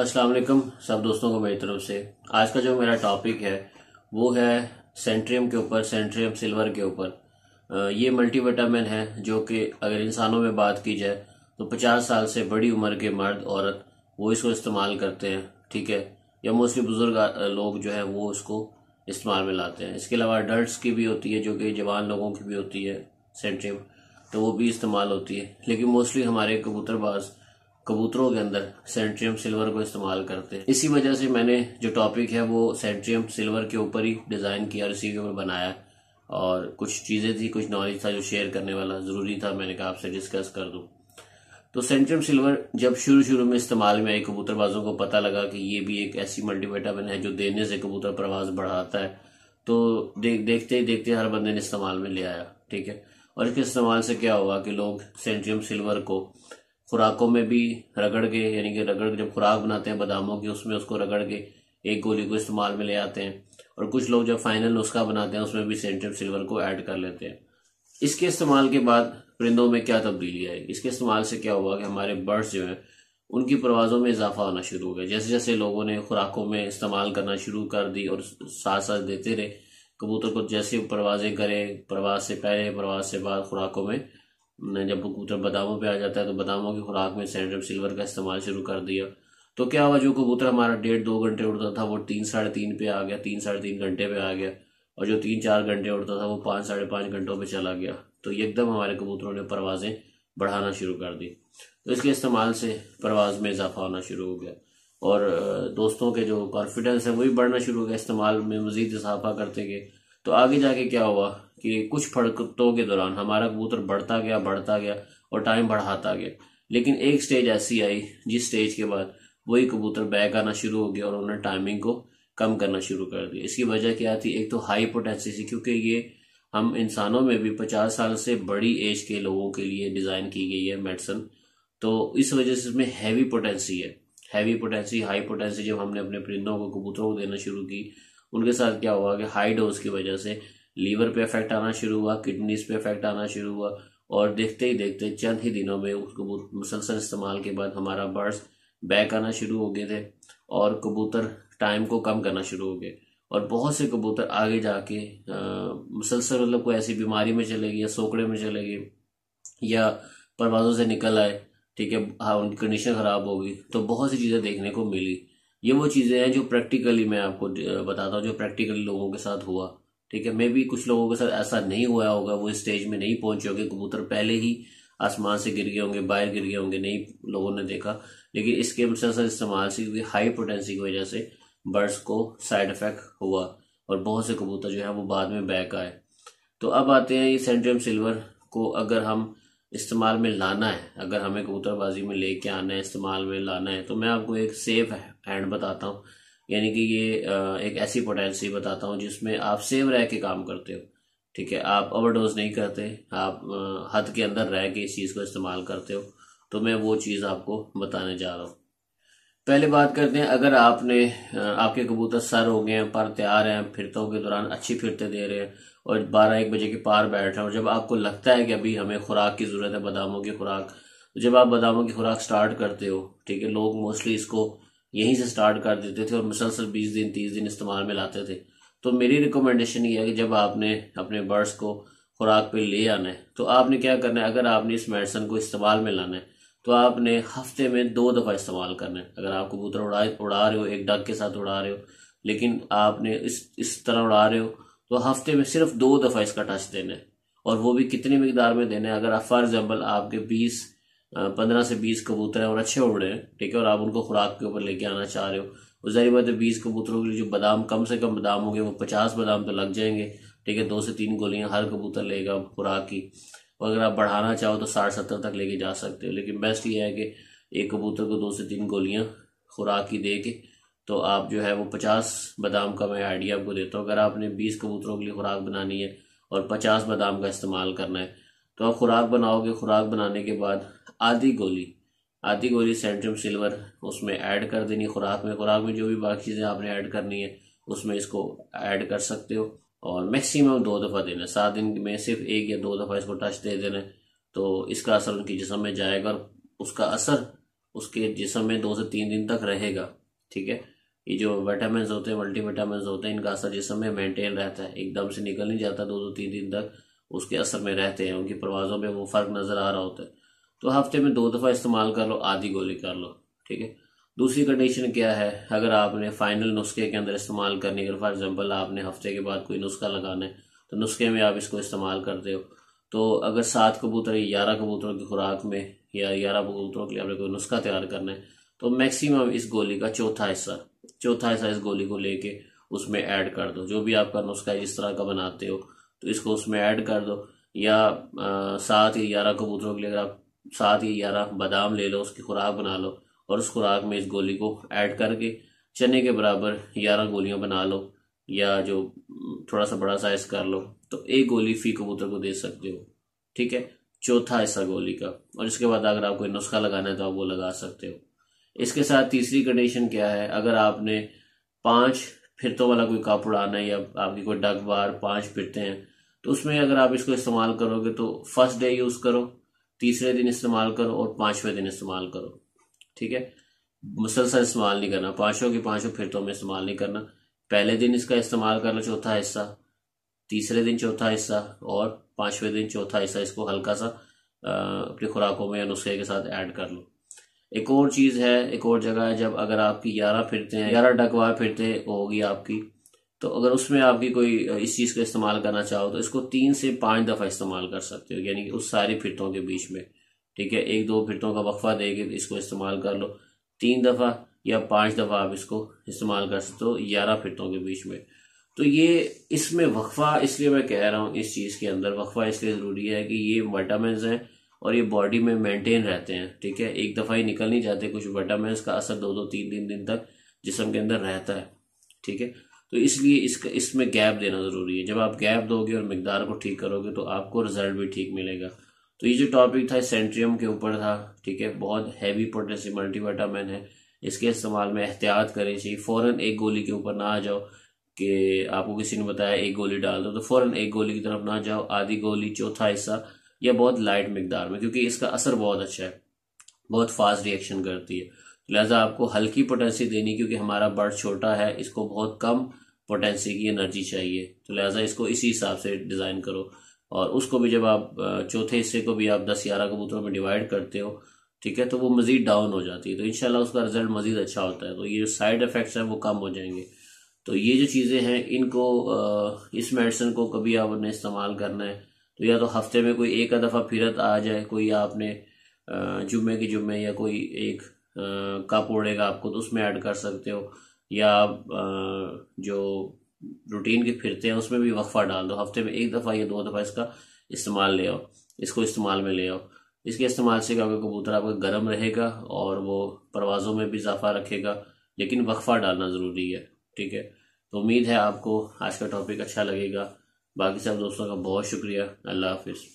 अस्सलाम वालेकुम सब दोस्तों को मेरी तरफ से आज का जो मेरा टॉपिक है वो है सेंट्रियम के ऊपर सेंट्रियम सिल्वर के ऊपर ये मल्टीविटामिन है जो कि अगर इंसानों में बात की जाए तो 50 साल से बड़ी उम्र के मर्द औरत वो इसको इस्तेमाल करते हैं ठीक है या मोस्टली बुज़ुर्ग लोग जो है वो इसको इस्तेमाल में लाते हैं इसके अलावा अडल्ट की भी होती है जो कि जवान लोगों की भी होती है सेंट्रियम तो वो भी इस्तेमाल होती है लेकिन मोस्टली हमारे कबूतरबाज़ कबूतरों के अंदर सेंट्रियम सिल्वर को इस्तेमाल करते हैं इसी वजह से मैंने जो टॉपिक है वो सेंट्रियम सिल्वर के ऊपर ही डिज़ाइन किया और इसी के ऊपर बनाया और कुछ चीज़ें थी कुछ नॉलेज था जो शेयर करने वाला ज़रूरी था मैंने कहा आपसे डिस्कस कर दूँ तो सेंट्रियम सिल्वर जब शुरू शुरू में इस्तेमाल में आई कबूतरबाजों को पता लगा कि ये भी एक ऐसी मल्टीविटामिन है जो देने से कबूतर प्रवास बढ़ाता है तो देख देखते ही देखते हर बंदे ने इस्तेमाल में ले आया ठीक है और इसके इस्तेमाल से क्या हुआ कि लोग सेंट्रियम सिल्वर को खुराकों में भी रगड़ के यानी कि रगड़ के जब खुराक बनाते हैं बादामों की उसमें उसको रगड़ के एक गोली को इस्तेमाल में ले आते हैं और कुछ लोग जब फाइनल नुस्खा बनाते हैं उसमें भी सेंटिव सिल्वर को ऐड कर लेते हैं इसके इस्तेमाल के बाद परिंदों में क्या तब्दीली आई इसके इस्तेमाल से क्या हुआ कि हमारे बर्ड्स जो हैं उनकी परवाज़ों में इजाफा होना शुरू हो गया जैसे जैसे लोगों ने खुराकों में इस्तेमाल करना शुरू कर दी और साथ साथ देते रहे कबूतर को जैसे परवाजें करें परवाज से पहले परवाज से बाद खुराकों में जब कबूतर बदामों पे आ जाता है तो बदामों की खुराक में सैंड्रम सिल्वर का इस्तेमाल शुरू कर दिया तो क्या हुआ जो कबूतर हमारा डेढ़ दो घंटे उड़ता था वो तीन साढ़े तीन पे आ गया तीन साढ़े तीन घंटे पे आ गया और जो तीन चार घंटे उड़ता था वो पाँच साढ़े पाँच घंटों पर चला गया तो एकदम हमारे कबूतरों ने परवाज़ें बढ़ाना शुरू कर दी तो इसके इस्तेमाल से परवाज़ में इजाफा होना शुरू हो गया और दोस्तों के जो कॉन्फिडेंस है वो भी बढ़ना शुरू हो गया इस्तेमाल में मज़ीद इजाफा करते गए तो आगे जाके क्या हुआ कि कुछ फड़कतों के दौरान हमारा कबूतर बढ़ता गया बढ़ता गया और टाइम बढ़ाता गया लेकिन एक स्टेज ऐसी आई जिस स्टेज के बाद वही कबूतर बैक आना शुरू हो गया और उन्होंने टाइमिंग को कम करना शुरू कर दिया इसकी वजह क्या थी एक तो हाई पोटेंसी क्योंकि ये हम इंसानों में भी पचास साल से बड़ी एज के लोगों के लिए डिज़ाइन की गई है मेडिसन तो इस वजह से इसमें हैवी पोटेंसी है हैवी पोटेंसी हाई पोटेंसी जब हमने अपने परिंदों को कबूतरों को देना शुरू की उनके साथ क्या हुआ कि हाई डोज की वजह से लीवर पे इफेक्ट आना शुरू हुआ किडनीज पे इफेक्ट आना शुरू हुआ और देखते ही देखते चंद ही दिनों में उस कबूतर मुसलसल इस्तेमाल के बाद हमारा बर्ड्स बैक आना शुरू हो गए थे और कबूतर टाइम को कम करना शुरू हो गए और बहुत से कबूतर आगे जाके मुसलसल मतलब कोई ऐसी बीमारी में चले गए या सोकड़े में चले गए या परवाजों से निकल आए ठीक है हाँ उनकी कंडीशन ख़राब हो गई तो बहुत सी चीज़ें देखने को मिली ये वो चीज़ें हैं जो प्रैक्टिकली मैं आपको बताता हूँ जो प्रैक्टिकली लोगों के साथ हुआ ठीक है मे भी कुछ लोगों के साथ ऐसा नहीं हुआ होगा वो स्टेज में नहीं पहुंचे होंगे कबूतर पहले ही आसमान से गिर गए होंगे बाहर गिर गए होंगे नहीं लोगों ने देखा लेकिन इसके मुसलसल इस्तेमाल से क्योंकि हाई पोटेंसी की वजह से बर्ड्स को साइड इफेक्ट हुआ और बहुत से कबूतर जो है वो बाद में बैक आए तो अब आते हैं ये सेंट्रियम सिल्वर को अगर हम इस्तेमाल में लाना है अगर हमें कबूतरबाजी में लेके आना है इस्तेमाल में लाना है तो मैं आपको एक सेफ हैंड बताता हूँ यानी कि ये एक ऐसी पोटेंसी बताता हूँ जिसमें आप सेव रह के काम करते हो ठीक है आप ओवरडोज नहीं करते आप हद के अंदर रह के इस चीज़ को इस्तेमाल करते हो तो मैं वो चीज़ आपको बताने जा रहा हूँ पहले बात करते हैं अगर आपने आपके कबूतर सर हो गए हैं पर तैयार हैं फिरतों के दौरान अच्छी फिरते दे रहे हैं और बारह एक बजे के पार बैठ रहे हैं और जब आपको लगता है कि अभी हमें खुराक की ज़रूरत है बादामों की खुराक तो जब आप बादामों की खुराक स्टार्ट करते हो ठीक है लोग मोस्टली इसको यहीं से स्टार्ट कर देते थे और मुसलसल बीस दिन तीस दिन इस्तेमाल में लाते थे तो मेरी रिकमेंडेशन ये है कि जब आपने अपने बर्ड्स को खुराक पे ले आना है तो आपने क्या करना है अगर आपने इस मेडिसन को इस्तेमाल में लाना है तो आपने हफ्ते में दो दफ़ा इस्तेमाल करना है अगर आप कबूतर उड़ा उड़ा रहे हो एक डग के साथ उड़ा रहे हो लेकिन आपने इस इस तरह उड़ा रहे हो तो हफ्ते में सिर्फ दो दफ़ा इसका टच देना है और वो भी कितनी मकदार में देना है अगर आप फॉर एग्जाम्पल आपके बीस पंद्रह से बीस कबूतर हैं और अच्छे उड़ रहे हैं ठीक है और आप उनको खुराक के ऊपर लेके आना चाह रहे हो तो जहरी बात है बीस कबूतरों के लिए जो बादाम कम से कम बादाम होंगे वो पचास बादाम तो लग जाएंगे ठीक है दो से तीन गोलियाँ हर कबूतर लेगा खुराक की और अगर आप बढ़ाना चाहो तो साठ सत्तर तक लेके जा सकते हो लेकिन बेस्ट ये है कि एक कबूतर को दो से तीन गोलियाँ खुराक की दे के तो आप जो है वो पचास बादाम का मैं आइडिया आपको देता हूँ अगर आपने बीस कबूतरों के लिए खुराक बनानी है और पचास बादाम का इस्तेमाल करना है तो आप खुराक बनाओगे खुराक बनाने के बाद आधी गोली आधी गोली सेंट्रम सिल्वर उसमें ऐड कर देनी खुराक में खुराक में जो भी बाकी चीज़ें आपने ऐड करनी है उसमें इसको ऐड कर सकते हो और मैक्सिमम दो दफ़ा देना है सात दिन में सिर्फ एक या दो दफ़ा इसको टच दे देना है तो इसका असर उनके जिसम में जाएगा और उसका असर उसके जिसम में दो से तीन दिन तक रहेगा ठीक है ये जो विटामिन होते हैं विटामिन होते हैं इनका असर जिसम में मेंटेन रहता है एकदम से निकल नहीं जाता दो दो तीन दिन तक उसके असर में रहते हैं उनकी परवाज़ों में वो फ़र्क नज़र आ रहा होता है तो हफ्ते में दो दफ़ा इस्तेमाल कर लो आधी गोली कर लो ठीक है दूसरी कंडीशन क्या है अगर आपने फाइनल नुस्खे के अंदर इस्तेमाल करनी अगर फॉर एग्जाम्पल आपने हफ्ते के बाद कोई नुस्खा लगाना है तो नुस्खे में आप इसको इस्तेमाल करते हो तो अगर सात कबूतर या ग्यारह कबूतरों की खुराक में या ग्यारह कबूतरों के लिए आपने कोई नुस्खा तैयार करना है तो मैक्सिमम इस गोली का चौथा हिस्सा चौथा इस गोली को लेके उसमें ऐड कर दो जो भी आपका नुस्खा इस तरह का बनाते हो तो इसको उसमें ऐड कर दो या सात या ग्यारह कबूतरों के लिए अगर आप सात या ग्यारह बादाम ले लो उसकी खुराक बना लो और उस खुराक में इस गोली को ऐड करके चने के बराबर ग्यारह गोलियां बना लो या जो थोड़ा सा बड़ा साइज कर लो तो एक गोली फी कबूतर को दे सकते हो ठीक है चौथा हिस्सा गोली का और इसके बाद अगर आप कोई नुस्खा लगाना है तो आप वो लगा सकते हो इसके साथ तीसरी कंडीशन क्या है अगर आपने पांच फिरतों वाला कोई कप आना है या आपकी कोई डग बार पांच फिरते हैं तो उसमें अगर आप इसको इस्तेमाल करोगे तो फर्स्ट डे यूज़ करो तीसरे दिन इस्तेमाल करो और पांचवें दिन इस्तेमाल करो ठीक है मुसलसल इस्तेमाल नहीं करना पांचों की पांचों फिरतों में इस्तेमाल नहीं करना पहले दिन इसका इस्तेमाल करना चौथा हिस्सा तीसरे दिन चौथा हिस्सा और पांचवें दिन चौथा हिस्सा इसको हल्का सा अपनी खुराकों में या नुस्खे के साथ ऐड कर लो एक और चीज़ है एक और जगह है जब अगर आपकी ग्यारह फिरते हैं ग्यारह डकवार फिरते होगी आपकी तो अगर उसमें आपकी कोई इस चीज़ का इस्तेमाल करना चाहो तो इसको तीन से पांच दफ़ा इस्तेमाल कर सकते हो यानी कि उस सारी फिरतों के बीच में ठीक है एक दो फिरतों का वक्फा दे के इसको इस्तेमाल कर लो तीन दफ़ा या पांच दफ़ा आप इसको इस्तेमाल कर सकते हो ग्यारह फिरतों के बीच में तो ये इसमें वक्फा इसलिए मैं कह रहा हूं इस चीज़ के अंदर वक्फा इसलिए ज़रूरी है कि ये वाइटामिन हैं और ये बॉडी में मेंटेन रहते हैं ठीक है एक दफ़ा ही निकल नहीं जाते कुछ विटामिन का असर दो दो तीन तीन दिन तक जिसम के अंदर रहता है ठीक है तो इसलिए इसका इसमें गैप देना ज़रूरी है जब आप गैप दोगे और मकदार को ठीक करोगे तो आपको रिजल्ट भी ठीक मिलेगा तो ये जो टॉपिक था सेंट्रियम के ऊपर था ठीक है बहुत हैवी पोटेशियम मल्टीविटामिन है इसके इस्तेमाल में एहतियात करनी चाहिए फ़ौरन एक गोली के ऊपर ना आ जाओ कि आपको किसी ने बताया एक गोली डाल दो तो फ़ौरन एक गोली की तरफ ना जाओ आधी गोली चौथा हिस्सा या बहुत लाइट मकदार में क्योंकि इसका असर बहुत अच्छा है बहुत फास्ट रिएक्शन करती है लिहाजा आपको हल्की पोटेंसी देनी क्योंकि हमारा बर्ड छोटा है इसको बहुत कम पोटेंसी की एनर्जी चाहिए तो लिहाजा इसको इसी हिसाब से डिज़ाइन करो और उसको भी जब आप चौथे हिस्से को भी आप दस ग्यारह कबूतरों में डिवाइड करते हो ठीक है तो वो मज़ीद डाउन हो जाती है तो इनशाला उसका रिजल्ट मज़ीद अच्छा होता है तो ये जो साइड इफ़ेक्ट्स हैं वो कम हो जाएंगे तो ये जो चीज़ें हैं इनको इस मेडिसिन को कभी आपने इस्तेमाल करना है तो या तो हफ्ते में कोई एक दफ़ा फिरत आ जाए कोई आपने जुम्मे के जुम्मे या कोई एक का उड़ेगा आपको तो उसमें ऐड कर सकते हो या आप जो रूटीन के फिरते हैं उसमें भी वक्फ़ा डाल दो हफ्ते में एक दफ़ा या दो दफ़ा इसका इस्तेमाल ले आओ इसको इस्तेमाल में ले आओ इसके इस्तेमाल से क्या कबूतर आपका गर्म रहेगा और वो परवाज़ों में भी इजाफा रखेगा लेकिन वक्फ़ा डालना ज़रूरी है ठीक है तो उम्मीद है आपको आज का टॉपिक अच्छा लगेगा बाकी सब दोस्तों का बहुत शुक्रिया अल्लाह हाफिज़